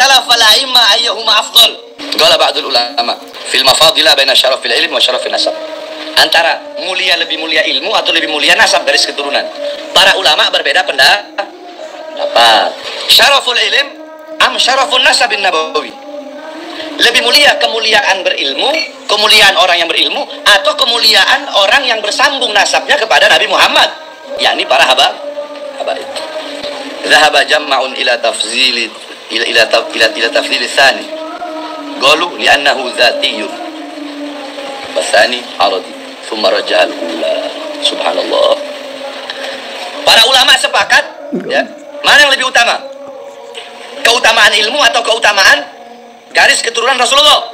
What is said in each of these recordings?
ikhtala fala imma ayyuhuma afdal. Qala ba'dul ulama fil mafadila baina syarafil ilmi wa syarafin nasab. Antara mulia lebih mulia ilmu atau lebih mulia nasab garis keturunan. Para ulama berbeda pendapat. Syaraful ilm am syarafun nasabin nabawi. Lebih mulia kemuliaan berilmu, kemuliaan orang yang berilmu, atau kemuliaan orang yang bersambung nasabnya kepada Nabi Muhammad, yakni para haba, haba itu. Zahaba jama'un ila tafzili ila ila ila ila tafdhil tsani qalu li annahu dzatiyyun wasani aradi thumma raja'al subhanallah para ulama sepakat ya mana yang lebih utama keutamaan ilmu atau keutamaan garis keturunan Rasulullah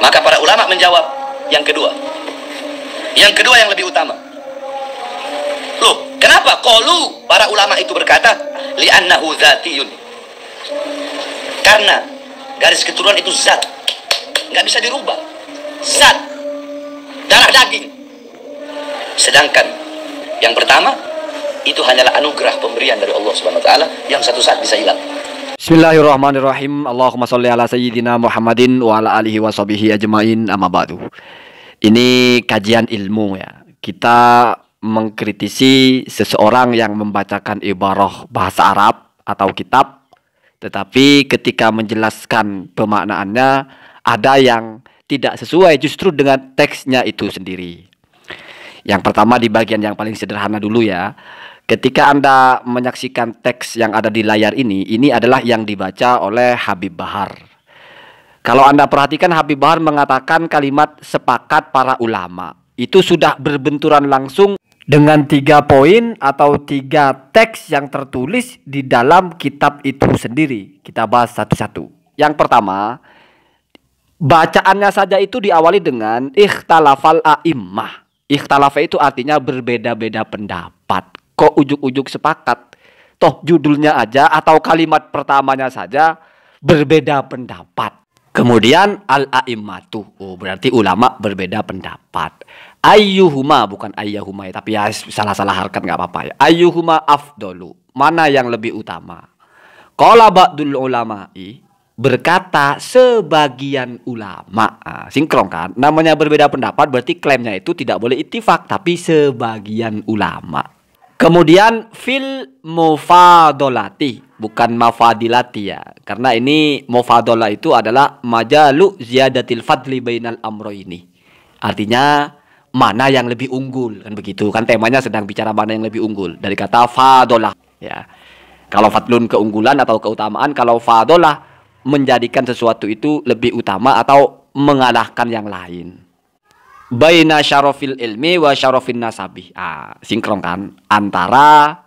maka para ulama menjawab yang kedua yang kedua yang lebih utama loh kenapa qalu para ulama itu berkata li'annahu zatiyun? Karena garis keturunan itu zat. Nggak bisa dirubah. Zat. Darah daging. Sedangkan yang pertama itu hanyalah anugerah pemberian dari Allah Subhanahu wa taala yang satu saat bisa hilang. Bismillahirrahmanirrahim. Allahumma shalli ala sayyidina Muhammadin wa ala alihi wa sahbihi ajmain amma ba'du. Ini kajian ilmu ya. Kita mengkritisi seseorang yang membacakan ibarah bahasa Arab atau kitab tetapi ketika menjelaskan pemaknaannya, ada yang tidak sesuai justru dengan teksnya itu sendiri. Yang pertama di bagian yang paling sederhana dulu ya. Ketika Anda menyaksikan teks yang ada di layar ini, ini adalah yang dibaca oleh Habib Bahar. Kalau Anda perhatikan Habib Bahar mengatakan kalimat sepakat para ulama. Itu sudah berbenturan langsung dengan tiga poin atau tiga teks yang tertulis di dalam kitab itu sendiri. Kita bahas satu-satu. Yang pertama, bacaannya saja itu diawali dengan ikhtalafal a'immah. Ikhtalaf itu artinya berbeda-beda pendapat. Kok ujuk-ujuk sepakat? Toh judulnya aja atau kalimat pertamanya saja berbeda pendapat. Kemudian al-a'immatu, oh, berarti ulama berbeda pendapat ayyuhuma bukan ayahuma ya tapi ya salah-salah harkat nggak apa-apa ya ayyuhuma afdolu mana yang lebih utama qala ulama ulama'i berkata sebagian ulama ah, sinkron kan namanya berbeda pendapat berarti klaimnya itu tidak boleh ittifak tapi sebagian ulama kemudian fil mufadolati bukan mafadilati ya karena ini mufadola itu adalah majalu ziyadatil fadli bainal amro ini artinya mana yang lebih unggul kan begitu kan temanya sedang bicara mana yang lebih unggul dari kata fadolah ya kalau fadlun keunggulan atau keutamaan kalau fadolah menjadikan sesuatu itu lebih utama atau mengalahkan yang lain baina syarofil ilmi wa syarofin nasabi ah, sinkron kan antara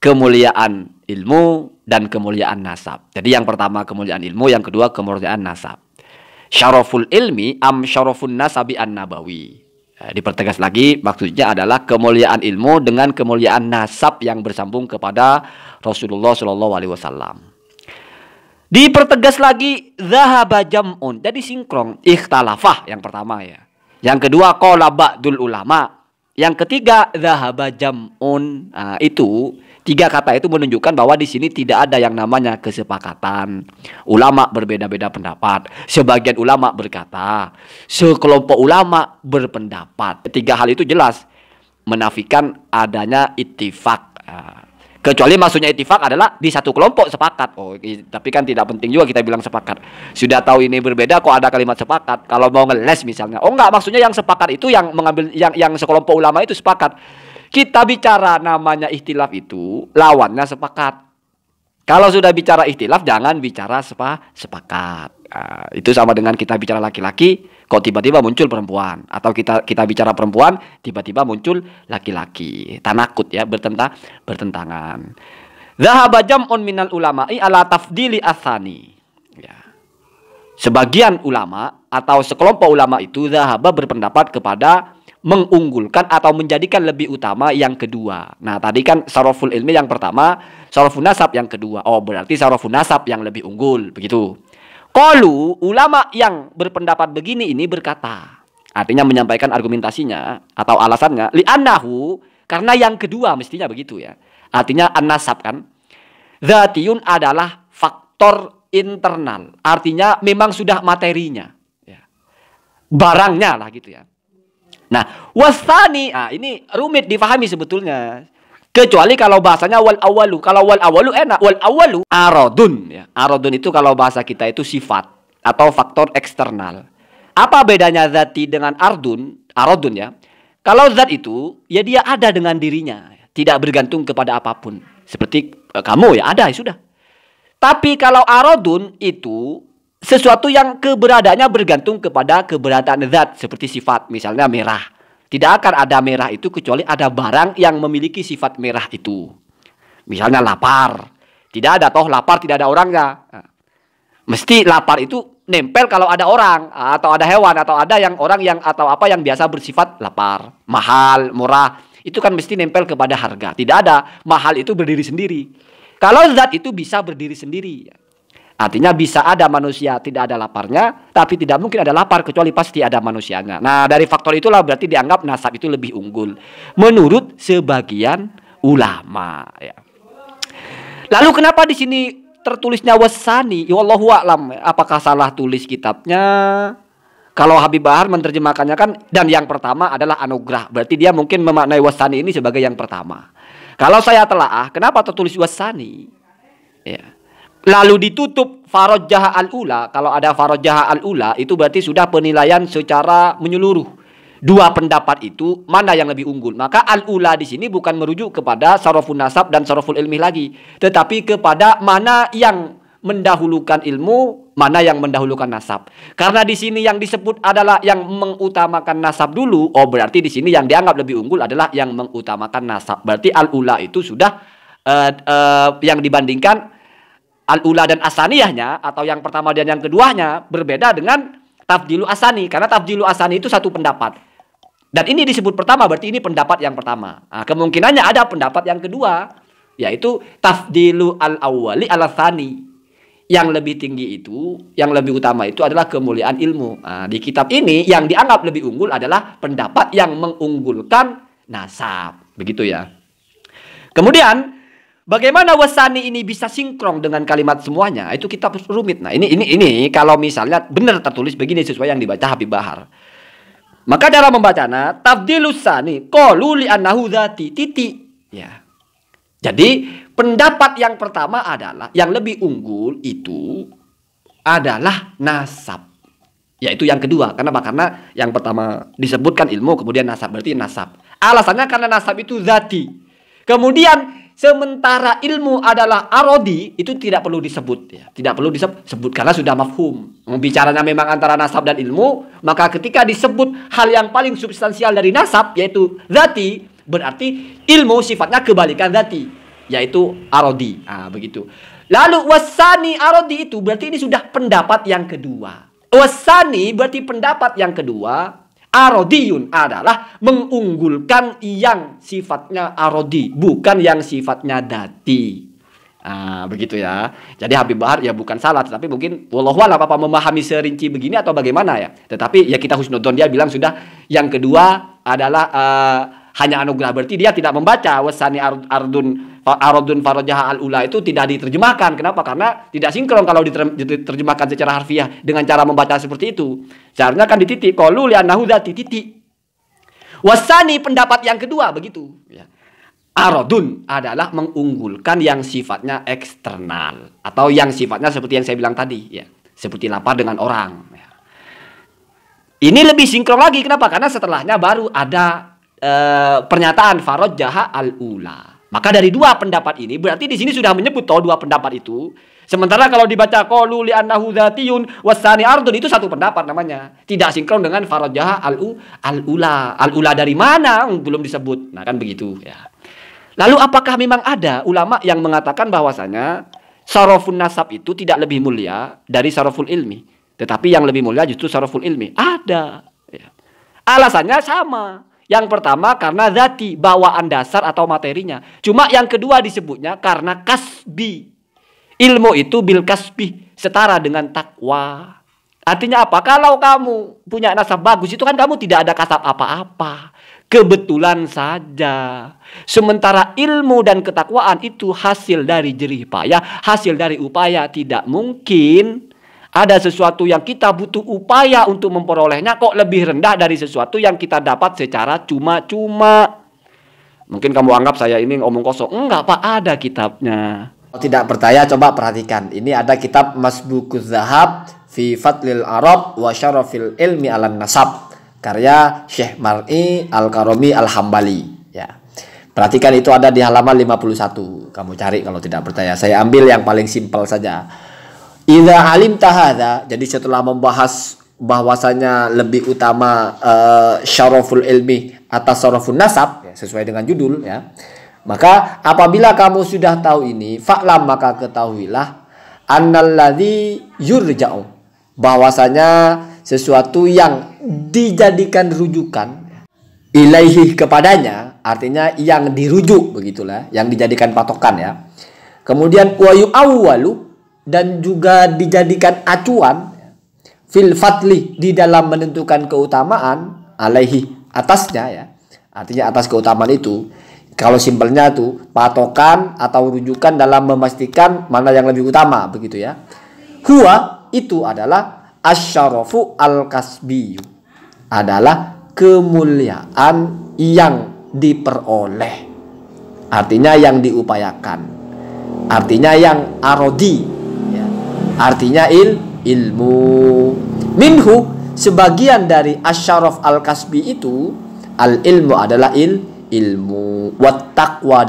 kemuliaan ilmu dan kemuliaan nasab jadi yang pertama kemuliaan ilmu yang kedua kemuliaan nasab syaroful ilmi am syaroful nasabi an nabawi Eh, dipertegas lagi maksudnya adalah kemuliaan ilmu dengan kemuliaan nasab yang bersambung kepada Rasulullah Shallallahu Alaihi Wasallam. Dipertegas lagi zahaba jam'un. Jadi sinkron ikhtalafah yang pertama ya. Yang kedua qala ba'dul ulama. Yang ketiga zahaba jam'un. Nah, itu Tiga kata itu menunjukkan bahwa di sini tidak ada yang namanya kesepakatan. Ulama berbeda-beda pendapat. Sebagian ulama berkata, sekelompok ulama berpendapat. Tiga hal itu jelas menafikan adanya ittifak. Ah. Kecuali maksudnya ittifak adalah di satu kelompok sepakat. Oh, tapi kan tidak penting juga kita bilang sepakat. Sudah tahu ini berbeda kok ada kalimat sepakat. Kalau mau ngeles misalnya, oh enggak maksudnya yang sepakat itu yang mengambil yang yang sekelompok ulama itu sepakat kita bicara namanya ikhtilaf itu lawannya sepakat. Kalau sudah bicara ikhtilaf jangan bicara sepa, sepakat. Nah, itu sama dengan kita bicara laki-laki kok tiba-tiba muncul perempuan atau kita kita bicara perempuan tiba-tiba muncul laki-laki. Tanakut ya bertentang bertentangan. Zahaba jam'un minal ulama'i ala tafdili asani. Ya. Sebagian ulama atau sekelompok ulama itu zahaba berpendapat kepada mengunggulkan atau menjadikan lebih utama yang kedua. Nah, tadi kan saraful ilmi yang pertama, saraful nasab yang kedua. Oh, berarti saraful nasab yang lebih unggul, begitu. Kalau ulama yang berpendapat begini ini berkata, artinya menyampaikan argumentasinya atau alasannya, Li anahu karena yang kedua mestinya begitu ya. Artinya an-nasab kan. Zatiyun adalah faktor internal. Artinya memang sudah materinya. Ya. Barangnya lah gitu ya Nah, wasani, nah ini rumit difahami sebetulnya. Kecuali kalau bahasanya wal awalu. Kalau wal awalu enak. Wal awalu arodun. Ya. Aradun itu kalau bahasa kita itu sifat. Atau faktor eksternal. Apa bedanya zati dengan ardun? Aradun ya. Kalau zat itu, ya dia ada dengan dirinya. Tidak bergantung kepada apapun. Seperti eh, kamu ya ada ya sudah. Tapi kalau aradun itu sesuatu yang keberadaannya bergantung kepada keberadaan zat seperti sifat misalnya merah. Tidak akan ada merah itu kecuali ada barang yang memiliki sifat merah itu. Misalnya lapar. Tidak ada toh lapar tidak ada orangnya. Nah, mesti lapar itu nempel kalau ada orang atau ada hewan atau ada yang orang yang atau apa yang biasa bersifat lapar, mahal, murah. Itu kan mesti nempel kepada harga. Tidak ada mahal itu berdiri sendiri. Kalau zat itu bisa berdiri sendiri Artinya bisa ada manusia tidak ada laparnya, tapi tidak mungkin ada lapar kecuali pasti ada manusianya. Nah, dari faktor itulah berarti dianggap nasab itu lebih unggul menurut sebagian ulama ya. Lalu kenapa di sini tertulisnya wasani? Ya wa a'lam. Apakah salah tulis kitabnya? Kalau Habib Bahar menerjemahkannya kan dan yang pertama adalah anugerah. Berarti dia mungkin memaknai wasani ini sebagai yang pertama. Kalau saya telah, ah, kenapa tertulis wasani? Ya lalu ditutup farojah al-ula kalau ada farojah al-ula itu berarti sudah penilaian secara menyeluruh dua pendapat itu mana yang lebih unggul maka al-ula di sini bukan merujuk kepada sarofun nasab dan saroful ilmi lagi tetapi kepada mana yang mendahulukan ilmu mana yang mendahulukan nasab karena di sini yang disebut adalah yang mengutamakan nasab dulu oh berarti di sini yang dianggap lebih unggul adalah yang mengutamakan nasab berarti al-ula itu sudah uh, uh, yang dibandingkan al-ula dan asaniyahnya atau yang pertama dan yang keduanya berbeda dengan tafdilu asani karena tafdilu asani itu satu pendapat. Dan ini disebut pertama berarti ini pendapat yang pertama. Nah, kemungkinannya ada pendapat yang kedua yaitu tafdilu al-awwali al-Asani Yang lebih tinggi itu, yang lebih utama itu adalah kemuliaan ilmu. Nah, di kitab ini yang dianggap lebih unggul adalah pendapat yang mengunggulkan nasab. Begitu ya. Kemudian Bagaimana wasani ini bisa sinkron dengan kalimat semuanya? Itu kita rumit. Nah, ini ini ini kalau misalnya benar tertulis begini sesuai yang dibaca Habib Bahar. Maka dalam membacanya tafdilus sani ko li annahu dzati titi. Ya. Jadi pendapat yang pertama adalah yang lebih unggul itu adalah nasab. Yaitu yang kedua karena karena yang pertama disebutkan ilmu kemudian nasab berarti nasab. Alasannya karena nasab itu zati. Kemudian Sementara ilmu adalah arodi itu tidak perlu disebut ya. Tidak perlu disebut karena sudah mafhum. Bicaranya memang antara nasab dan ilmu, maka ketika disebut hal yang paling substansial dari nasab yaitu zati, berarti ilmu sifatnya kebalikan zati yaitu arodi. Nah, begitu. Lalu wasani arodi itu berarti ini sudah pendapat yang kedua. Wasani berarti pendapat yang kedua Arodiyun adalah mengunggulkan yang sifatnya arodi, bukan yang sifatnya dati. Nah, begitu ya. Jadi Habib Bahar ya bukan salah, tetapi mungkin wallahualam apa memahami serinci begini atau bagaimana ya. Tetapi ya kita husnudon dia bilang sudah yang kedua adalah uh, hanya anugerah berarti dia tidak membaca wasani ardun aradun farajah al ula itu tidak diterjemahkan. Kenapa? Karena tidak sinkron kalau diterjemahkan secara harfiah dengan cara membaca seperti itu. Seharusnya kan dititik Kalau lihat nahuda titik. Wasani pendapat yang kedua begitu ya. Aradun adalah mengunggulkan yang sifatnya eksternal atau yang sifatnya seperti yang saya bilang tadi ya, seperti lapar dengan orang ya. Ini lebih sinkron lagi kenapa? Karena setelahnya baru ada eh, pernyataan jaha al ula. Maka dari dua pendapat ini berarti di sini sudah menyebut toh dua pendapat itu. Sementara kalau dibaca qalu li annahu dzatiyun wasani ardun itu satu pendapat namanya. Tidak sinkron dengan Farajah al ula. Al ula dari mana hmm, belum disebut. Nah kan begitu ya. Lalu apakah memang ada ulama yang mengatakan bahwasanya sarofun nasab itu tidak lebih mulia dari saroful ilmi, tetapi yang lebih mulia justru saroful ilmi? Ada. Ya. Alasannya sama. Yang pertama karena zati, bawaan dasar atau materinya. Cuma yang kedua disebutnya karena kasbi. Ilmu itu bil kasbi, setara dengan takwa. Artinya apa? Kalau kamu punya nasab bagus itu kan kamu tidak ada kasab apa-apa. Kebetulan saja. Sementara ilmu dan ketakwaan itu hasil dari jerih payah, hasil dari upaya tidak mungkin ada sesuatu yang kita butuh upaya untuk memperolehnya kok lebih rendah dari sesuatu yang kita dapat secara cuma-cuma. Mungkin kamu anggap saya ini ngomong kosong. Enggak, Pak, ada kitabnya. Kalau tidak percaya coba perhatikan. Ini ada kitab Masbukuz Zahab fi Fatlil Arab wa Syarafil Ilmi Alan Nasab karya Syekh Mar'i al Karomi Al-Hambali ya. Perhatikan itu ada di halaman 51. Kamu cari kalau tidak percaya. Saya ambil yang paling simpel saja. Ila alim tahada, jadi setelah membahas bahwasanya lebih utama uh, syaraful ilmi atas syaraful nasab ya, sesuai dengan judul ya. Maka apabila kamu sudah tahu ini, faklam maka ketahuilah annalladzi yurja'u bahwasanya sesuatu yang dijadikan rujukan ilaihi kepadanya artinya yang dirujuk begitulah yang dijadikan patokan ya kemudian wa awalu dan juga dijadikan acuan fil fatli di dalam menentukan keutamaan alaihi atasnya ya artinya atas keutamaan itu kalau simpelnya tuh patokan atau rujukan dalam memastikan mana yang lebih utama begitu ya huwa itu adalah asyarafu al kasbi adalah kemuliaan yang diperoleh artinya yang diupayakan artinya yang arodi Artinya il ilmu. Minhu sebagian dari asyaraf al-kasbi itu al ilmu adalah il ilmu wat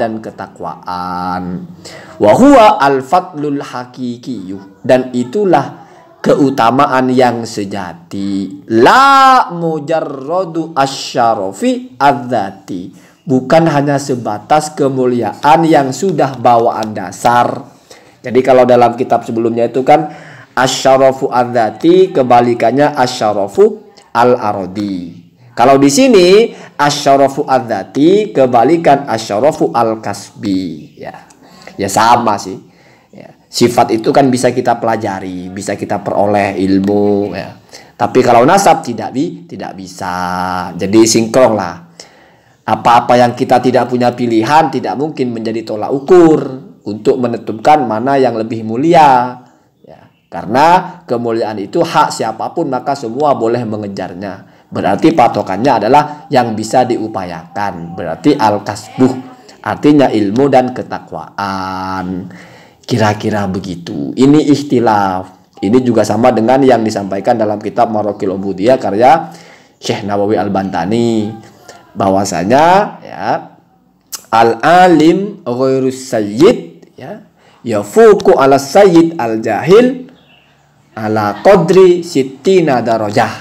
dan ketakwaan. Wa al fatul hakikiyu dan itulah keutamaan yang sejati la mujarradu asyarafi adzati bukan hanya sebatas kemuliaan yang sudah bawaan dasar jadi kalau dalam kitab sebelumnya itu kan asyarafu adzati kebalikannya asyarafu al-arodi. Kalau di sini asyarafu adzati kebalikan asyarafu al-kasbi ya. Ya sama sih. Ya. Sifat itu kan bisa kita pelajari, bisa kita peroleh ilmu ya. Tapi kalau nasab tidak bi tidak bisa. Jadi sinkron lah. Apa-apa yang kita tidak punya pilihan tidak mungkin menjadi tolak ukur untuk menentukan mana yang lebih mulia. Ya, karena kemuliaan itu hak siapapun maka semua boleh mengejarnya. Berarti patokannya adalah yang bisa diupayakan. Berarti al-kasbuh artinya ilmu dan ketakwaan. Kira-kira begitu. Ini istilah. Ini juga sama dengan yang disampaikan dalam kitab Marokil Obudiyah karya Syekh Nawawi Al-Bantani bahwasanya ya al-alim ghairu sayyid ya Fuku ala sayyid al jahil ala qadri sittina darajah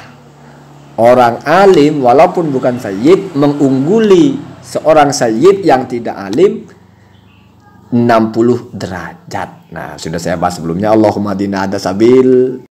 orang alim walaupun bukan sayyid mengungguli seorang sayyid yang tidak alim 60 derajat. Nah, sudah saya bahas sebelumnya Allahumma dina ada sabil